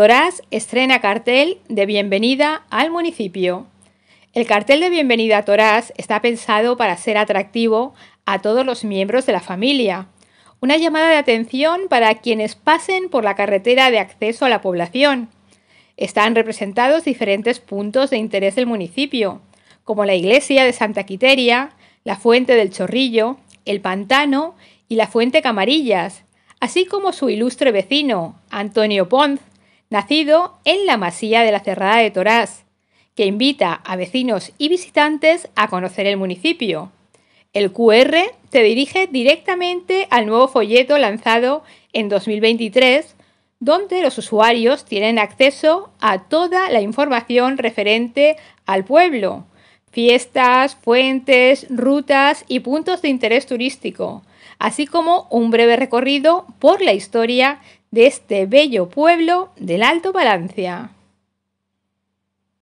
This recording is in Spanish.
Torás estrena cartel de bienvenida al municipio. El cartel de bienvenida a Torás está pensado para ser atractivo a todos los miembros de la familia. Una llamada de atención para quienes pasen por la carretera de acceso a la población. Están representados diferentes puntos de interés del municipio, como la iglesia de Santa Quiteria, la fuente del Chorrillo, el pantano y la fuente Camarillas, así como su ilustre vecino, Antonio Ponz nacido en la masía de la Cerrada de Torás, que invita a vecinos y visitantes a conocer el municipio. El QR te dirige directamente al nuevo folleto lanzado en 2023, donde los usuarios tienen acceso a toda la información referente al pueblo, fiestas, fuentes, rutas y puntos de interés turístico, así como un breve recorrido por la historia de este bello pueblo del Alto Valencia.